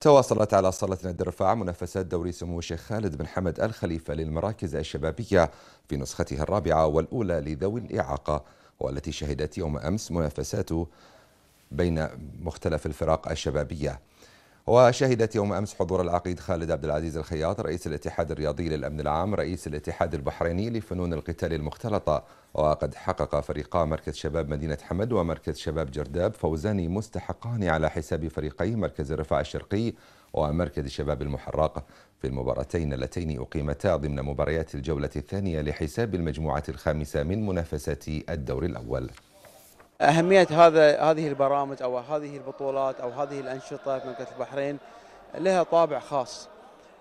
تواصلت على صالة نادي الرفاعة منافسات دوري سمو الشيخ خالد بن حمد الخليفة للمراكز الشبابية في نسختها الرابعة والأولى لذوي الإعاقة والتي شهدت يوم أمس منافسات بين مختلف الفرق الشبابية وشهدت يوم أمس حضور العقيد خالد عبد العزيز الخياط رئيس الاتحاد الرياضي للأمن العام رئيس الاتحاد البحريني لفنون القتال المختلطة وقد حقق فريقا مركز شباب مدينة حمد ومركز شباب جرداب فوزان مستحقان على حساب فريقي مركز الرفاع الشرقي ومركز الشباب المحرق في المباراتين اللتين أقيمتا ضمن مباريات الجولة الثانية لحساب المجموعة الخامسة من منافسات الدور الأول أهمية هذا هذه البرامج أو هذه البطولات أو هذه الأنشطة في مملكة البحرين لها طابع خاص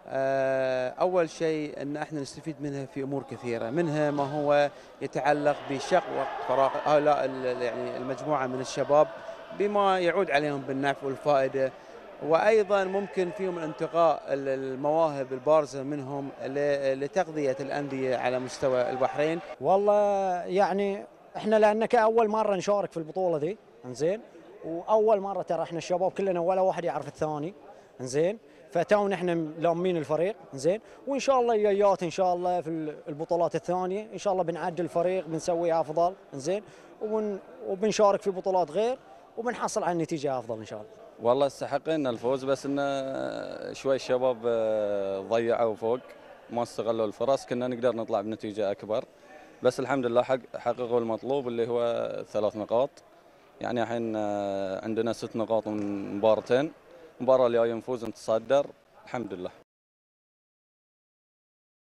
آه، أول شيء أن احنا نستفيد منها في أمور كثيرة منها ما هو يتعلق بشق وقت فراغ هؤلاء يعني المجموعة من الشباب بما يعود عليهم بالنفع والفائدة وأيضا ممكن فيهم انتقاء المواهب البارزة منهم لتغذية الأندية على مستوى البحرين والله يعني احنا لانك اول مره نشارك في البطوله ذي انزين واول مره ترى احنا الشباب كلنا ولا واحد يعرف الثاني انزين فتونا احنا لامين الفريق انزين وان شاء الله جايات ان شاء الله في البطولات الثانيه ان شاء الله بنعدل الفريق بنسويه افضل انزين وبن وبنشارك في بطولات غير وبنحصل على نتيجه افضل ان شاء الله. والله استحقنا الفوز بس انه شوي الشباب آه، ضيعوا فوق ما استغلوا الفرص كنا نقدر نطلع بنتيجه اكبر. بس الحمد لله حق حققوا المطلوب اللي هو ثلاث نقاط يعني الحين آه، عندنا ست نقاط من مبارتين مباراة اليوم نفوز نتصدر الحمد لله